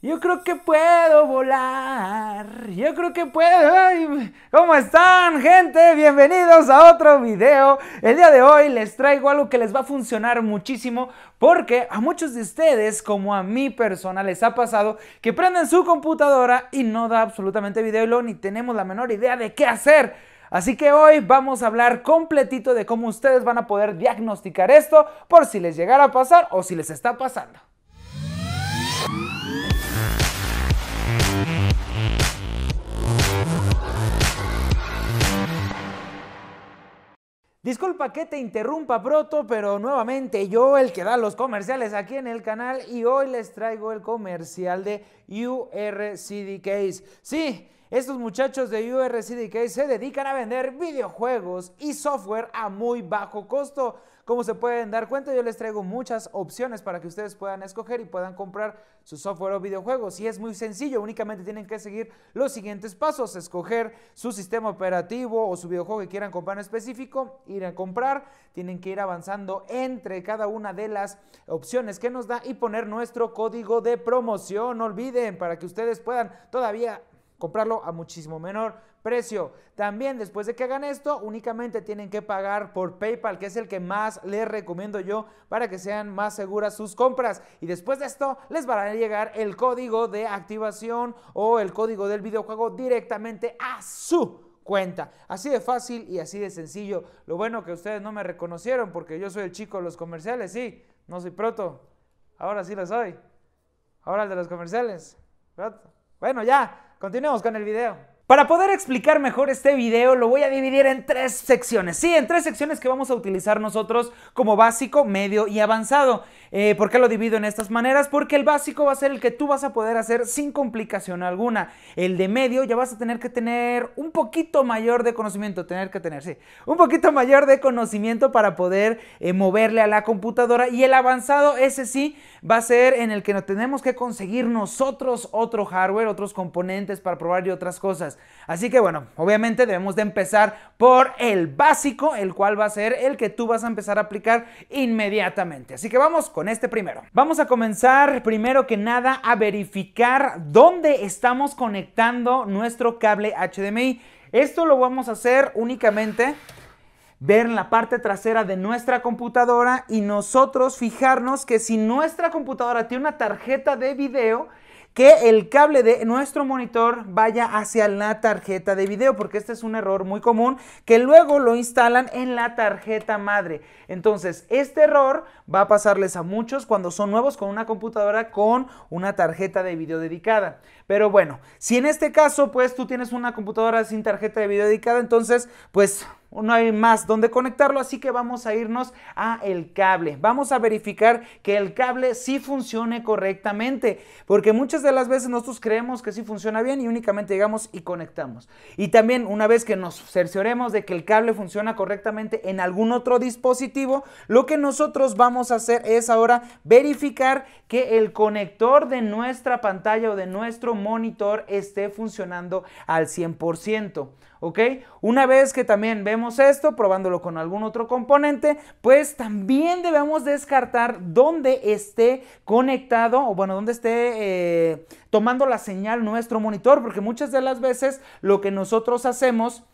Yo creo que puedo volar. Yo creo que puedo. Ay, ¿Cómo están, gente? Bienvenidos a otro video. El día de hoy les traigo algo que les va a funcionar muchísimo porque a muchos de ustedes, como a mí persona, les ha pasado que prenden su computadora y no da absolutamente video y luego ni tenemos la menor idea de qué hacer. Así que hoy vamos a hablar completito de cómo ustedes van a poder diagnosticar esto por si les llegara a pasar o si les está pasando. Disculpa que te interrumpa, Proto, pero nuevamente yo el que da los comerciales aquí en el canal y hoy les traigo el comercial de URCDKs. Sí, estos muchachos de URCDKs se dedican a vender videojuegos y software a muy bajo costo. Como se pueden dar cuenta, yo les traigo muchas opciones para que ustedes puedan escoger y puedan comprar su software o videojuegos. Y es muy sencillo, únicamente tienen que seguir los siguientes pasos, escoger su sistema operativo o su videojuego que quieran comprar en específico, ir a comprar, tienen que ir avanzando entre cada una de las opciones que nos da y poner nuestro código de promoción. No olviden para que ustedes puedan todavía comprarlo a muchísimo menor precio. También después de que hagan esto, únicamente tienen que pagar por PayPal, que es el que más les recomiendo yo para que sean más seguras sus compras. Y después de esto, les va a llegar el código de activación o el código del videojuego directamente a su cuenta. Así de fácil y así de sencillo. Lo bueno que ustedes no me reconocieron porque yo soy el chico de los comerciales, sí, no soy proto. Ahora sí lo soy. Ahora el de los comerciales. Bueno, ya, continuemos con el video. Para poder explicar mejor este video lo voy a dividir en tres secciones. Sí, en tres secciones que vamos a utilizar nosotros como básico, medio y avanzado. Eh, ¿Por qué lo divido en estas maneras? Porque el básico va a ser el que tú vas a poder hacer sin complicación alguna. El de medio ya vas a tener que tener un poquito mayor de conocimiento, tener que tener, sí, un poquito mayor de conocimiento para poder eh, moverle a la computadora. Y el avanzado, ese sí, va a ser en el que no tenemos que conseguir nosotros otro hardware, otros componentes para probar y otras cosas. Así que bueno, obviamente debemos de empezar por el básico, el cual va a ser el que tú vas a empezar a aplicar inmediatamente. Así que vamos con este primero. Vamos a comenzar primero que nada a verificar dónde estamos conectando nuestro cable HDMI. Esto lo vamos a hacer únicamente ver la parte trasera de nuestra computadora y nosotros fijarnos que si nuestra computadora tiene una tarjeta de video, que el cable de nuestro monitor vaya hacia la tarjeta de video, porque este es un error muy común que luego lo instalan en la tarjeta madre. Entonces, este error va a pasarles a muchos cuando son nuevos con una computadora con una tarjeta de video dedicada. Pero bueno, si en este caso, pues tú tienes una computadora sin tarjeta de video dedicada, entonces, pues no hay más donde conectarlo, así que vamos a irnos a el cable. Vamos a verificar que el cable sí funcione correctamente, porque muchas de las veces nosotros creemos que sí funciona bien y únicamente llegamos y conectamos. Y también una vez que nos cercioremos de que el cable funciona correctamente en algún otro dispositivo, lo que nosotros vamos a hacer es ahora verificar que el conector de nuestra pantalla o de nuestro monitor esté funcionando al 100%. ¿ok? Una vez que también vemos esto, probándolo con algún otro componente, pues también debemos descartar dónde esté conectado o bueno, dónde esté eh, tomando la señal nuestro monitor, porque muchas de las veces lo que nosotros hacemos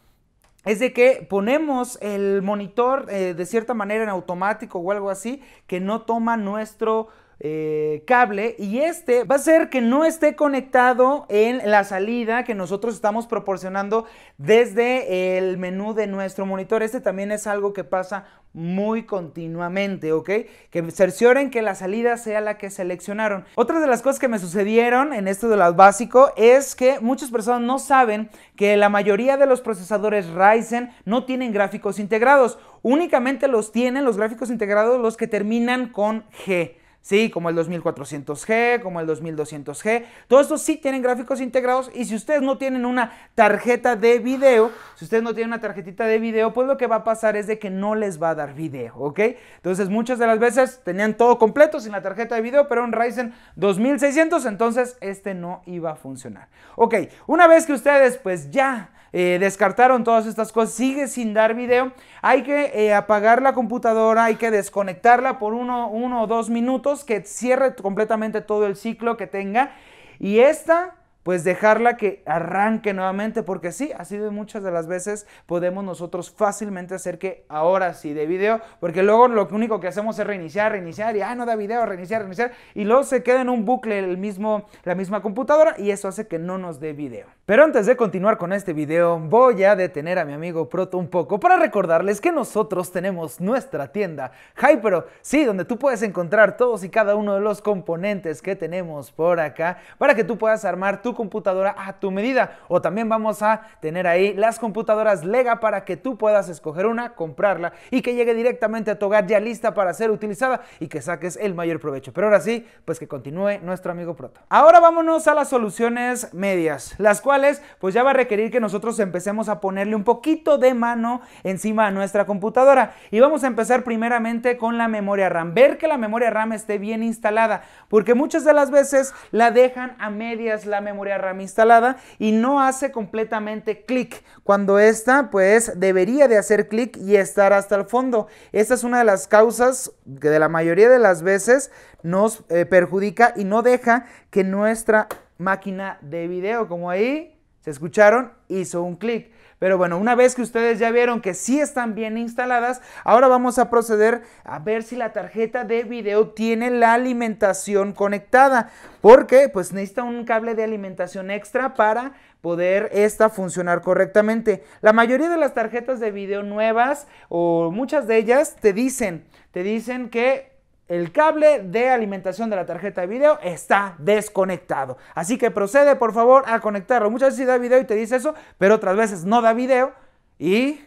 es de que ponemos el monitor eh, de cierta manera en automático o algo así que no toma nuestro eh, cable y este va a ser que no esté conectado en la salida que nosotros estamos proporcionando desde el menú de nuestro monitor. Este también es algo que pasa muy continuamente, ¿ok? Que cercioren que la salida sea la que seleccionaron. Otra de las cosas que me sucedieron en esto de lo básico es que muchas personas no saben que la mayoría de los procesadores Ryzen no tienen gráficos integrados. Únicamente los tienen los gráficos integrados los que terminan con G. ¿sí? Como el 2400G, como el 2200G. Todos estos sí tienen gráficos integrados y si ustedes no tienen una tarjeta de video, si ustedes no tienen una tarjetita de video, pues lo que va a pasar es de que no les va a dar video, ¿ok? Entonces muchas de las veces tenían todo completo sin la tarjeta de video, pero un Ryzen 2600, entonces este no iba a funcionar. Ok, una vez que ustedes pues ya eh, descartaron todas estas cosas, sigue sin dar video, hay que eh, apagar la computadora, hay que desconectarla por uno, uno o dos minutos, que cierre completamente todo el ciclo que tenga. Y esta pues dejarla que arranque nuevamente, porque sí, así de muchas de las veces podemos nosotros fácilmente hacer que ahora sí de video, porque luego lo único que hacemos es reiniciar, reiniciar y ah, no da video, reiniciar, reiniciar, y luego se queda en un bucle el mismo, la misma computadora y eso hace que no nos dé video. Pero antes de continuar con este video, voy a detener a mi amigo Proto un poco para recordarles que nosotros tenemos nuestra tienda Hypero, sí, donde tú puedes encontrar todos y cada uno de los componentes que tenemos por acá para que tú puedas armar tu computadora a tu medida. O también vamos a tener ahí las computadoras Lega para que tú puedas escoger una, comprarla y que llegue directamente a tu hogar ya lista para ser utilizada y que saques el mayor provecho. Pero ahora sí, pues que continúe nuestro amigo Proto. Ahora vámonos a las soluciones medias, las cuales pues ya va a requerir que nosotros empecemos a ponerle un poquito de mano encima a nuestra computadora. Y vamos a empezar primeramente con la memoria RAM. Ver que la memoria RAM esté bien instalada, porque muchas de las veces la dejan a medias la memoria RAM instalada y no hace completamente clic. Cuando esta, pues debería de hacer clic y estar hasta el fondo. Esta es una de las causas que de la mayoría de las veces nos eh, perjudica y no deja que nuestra máquina de video, como ahí se escucharon, hizo un clic. Pero bueno, una vez que ustedes ya vieron que sí están bien instaladas, ahora vamos a proceder a ver si la tarjeta de video tiene la alimentación conectada. Porque pues necesita un cable de alimentación extra para poder esta funcionar correctamente. La mayoría de las tarjetas de video nuevas o muchas de ellas te dicen, te dicen que el cable de alimentación de la tarjeta de video está desconectado. Así que procede por favor a conectarlo. Muchas veces da video y te dice eso, pero otras veces no da video y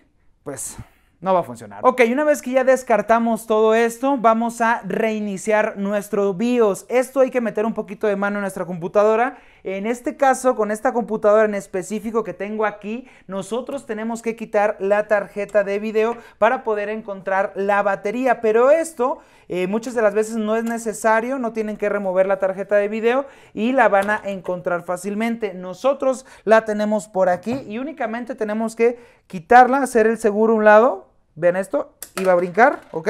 pues no va a funcionar. Ok, una vez que ya descartamos todo esto, vamos a reiniciar nuestro BIOS. Esto hay que meter un poquito de mano en nuestra computadora en este caso, con esta computadora en específico que tengo aquí, nosotros tenemos que quitar la tarjeta de video para poder encontrar la batería. Pero esto eh, muchas de las veces no es necesario, no tienen que remover la tarjeta de video y la van a encontrar fácilmente. Nosotros la tenemos por aquí y únicamente tenemos que quitarla, hacer el seguro a un lado. Vean esto iba a brincar, ¿ok?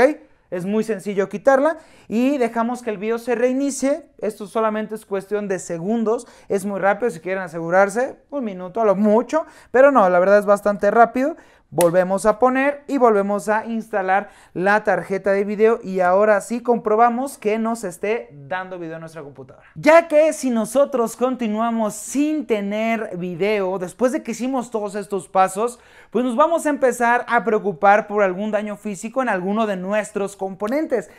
Es muy sencillo quitarla y dejamos que el video se reinicie. Esto solamente es cuestión de segundos. Es muy rápido si quieren asegurarse, un minuto a lo mucho. Pero no, la verdad es bastante rápido volvemos a poner y volvemos a instalar la tarjeta de video y ahora sí comprobamos que nos esté dando video a nuestra computadora. Ya que si nosotros continuamos sin tener video, después de que hicimos todos estos pasos, pues nos vamos a empezar a preocupar por algún daño físico en alguno de nuestros componentes.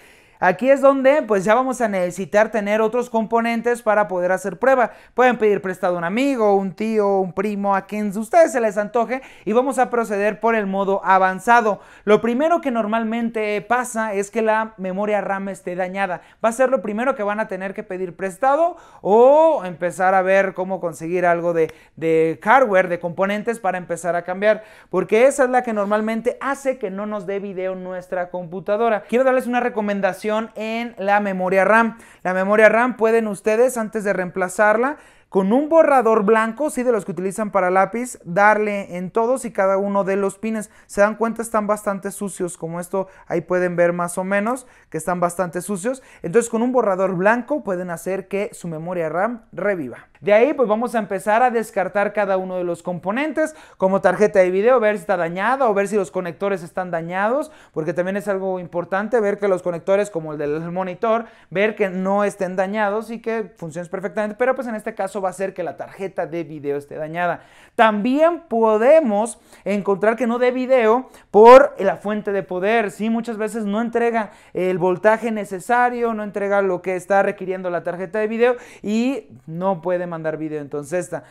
Aquí es donde pues ya vamos a necesitar tener otros componentes para poder hacer prueba. Pueden pedir prestado a un amigo, un tío, un primo, a quien ustedes se les antoje y vamos a proceder por el modo avanzado. Lo primero que normalmente pasa es que la memoria RAM esté dañada. Va a ser lo primero que van a tener que pedir prestado o empezar a ver cómo conseguir algo de, de hardware, de componentes para empezar a cambiar. Porque esa es la que normalmente hace que no nos dé video nuestra computadora. Quiero darles una recomendación en la memoria RAM. La memoria RAM pueden ustedes, antes de reemplazarla, con un borrador blanco, sí, de los que utilizan para lápiz, darle en todos y cada uno de los pines. Se dan cuenta, están bastante sucios, como esto ahí pueden ver más o menos, que están bastante sucios. Entonces, con un borrador blanco pueden hacer que su memoria RAM reviva. De ahí, pues vamos a empezar a descartar cada uno de los componentes, como tarjeta de video, ver si está dañada o ver si los conectores están dañados, porque también es algo importante ver que los conectores, como el del monitor, ver que no estén dañados y que funcionen perfectamente. Pero pues en este caso va a hacer que la tarjeta de video esté dañada. También podemos encontrar que no dé video por la fuente de poder. si Muchas veces no entrega el voltaje necesario, no entrega lo que está requiriendo la tarjeta de video y no puede mandar video. Entonces, esta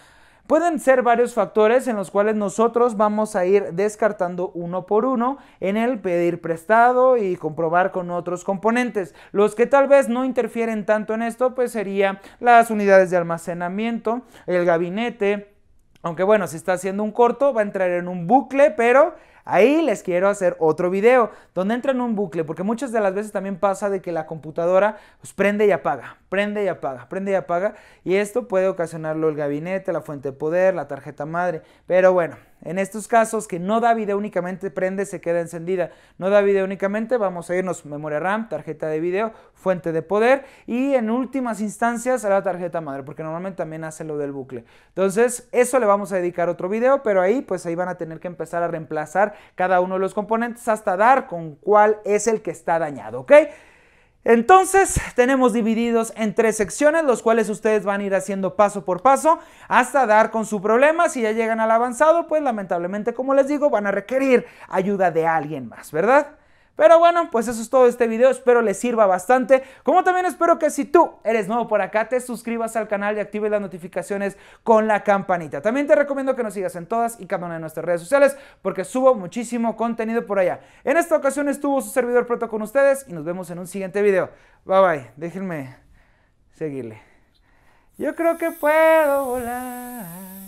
Pueden ser varios factores en los cuales nosotros vamos a ir descartando uno por uno en el pedir prestado y comprobar con otros componentes. Los que tal vez no interfieren tanto en esto, pues serían las unidades de almacenamiento, el gabinete, aunque bueno, si está haciendo un corto, va a entrar en un bucle, pero Ahí les quiero hacer otro video donde entra en un bucle, porque muchas de las veces también pasa de que la computadora pues, prende y apaga, prende y apaga, prende y apaga, y esto puede ocasionarlo el gabinete, la fuente de poder, la tarjeta madre. Pero bueno, en estos casos que no da video únicamente prende, se queda encendida. No da video únicamente, vamos a irnos memoria RAM, tarjeta de video, fuente de poder y en últimas instancias a la tarjeta madre, porque normalmente también hace lo del bucle. Entonces, eso le vamos a dedicar otro video, pero ahí pues ahí van a tener que empezar a reemplazar cada uno de los componentes hasta dar con cuál es el que está dañado, ¿ok? Entonces tenemos divididos en tres secciones, los cuales ustedes van a ir haciendo paso por paso hasta dar con su problema. Si ya llegan al avanzado, pues lamentablemente, como les digo, van a requerir ayuda de alguien más, ¿verdad? Pero bueno, pues eso es todo este video, espero les sirva bastante. Como también espero que si tú eres nuevo por acá, te suscribas al canal y actives las notificaciones con la campanita. También te recomiendo que nos sigas en todas y cada una de nuestras redes sociales porque subo muchísimo contenido por allá. En esta ocasión estuvo su servidor pronto con ustedes y nos vemos en un siguiente video. Bye bye, déjenme seguirle. Yo creo que puedo volar.